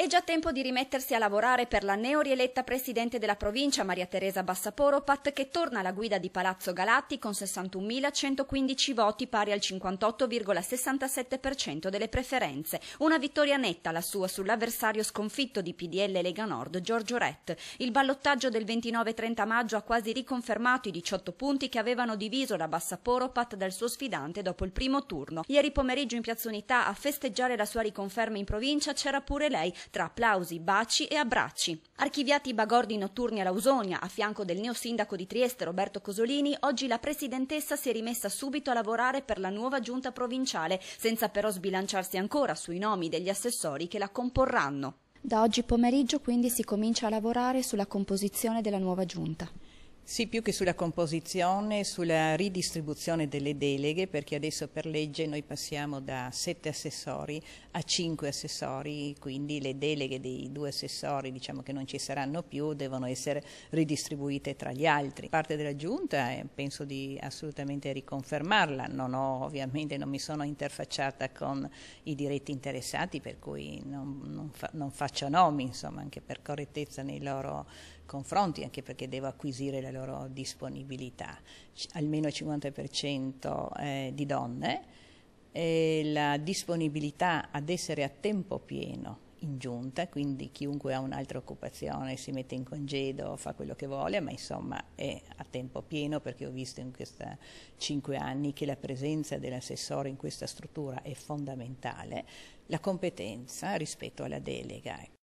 È già tempo di rimettersi a lavorare per la neorieletta presidente della provincia Maria Teresa Bassaporo Pat che torna alla guida di Palazzo Galatti con 61.115 voti pari al 58,67% delle preferenze. Una vittoria netta la sua sull'avversario sconfitto di PDL Lega Nord Giorgio Rett. Il ballottaggio del 29-30 maggio ha quasi riconfermato i 18 punti che avevano diviso la Bassaporo Pat dal suo sfidante dopo il primo turno. Ieri pomeriggio in Piazza Unità a festeggiare la sua riconferma in provincia c'era pure lei tra applausi, baci e abbracci. Archiviati i bagordi notturni a Lausonia, a fianco del neo sindaco di Trieste Roberto Cosolini, oggi la presidentessa si è rimessa subito a lavorare per la nuova giunta provinciale, senza però sbilanciarsi ancora sui nomi degli assessori che la comporranno. Da oggi pomeriggio quindi si comincia a lavorare sulla composizione della nuova giunta. Sì, più che sulla composizione, sulla ridistribuzione delle deleghe, perché adesso per legge noi passiamo da sette assessori a cinque assessori, quindi le deleghe dei due assessori diciamo che non ci saranno più, devono essere ridistribuite tra gli altri. Parte della Giunta eh, penso di assolutamente riconfermarla, non ho, ovviamente non mi sono interfacciata con i diretti interessati, per cui non, non, fa, non faccio nomi, insomma, anche per correttezza nei loro confronti, anche perché devo acquisire la loro loro disponibilità, C- almeno il 50% eh, di donne, e la disponibilità ad essere a tempo pieno in giunta, quindi chiunque ha un'altra occupazione si mette in congedo, fa quello che vuole, ma insomma è a tempo pieno perché ho visto in questi cinque anni che la presenza dell'assessore in questa struttura è fondamentale, la competenza rispetto alla delega. Ecco.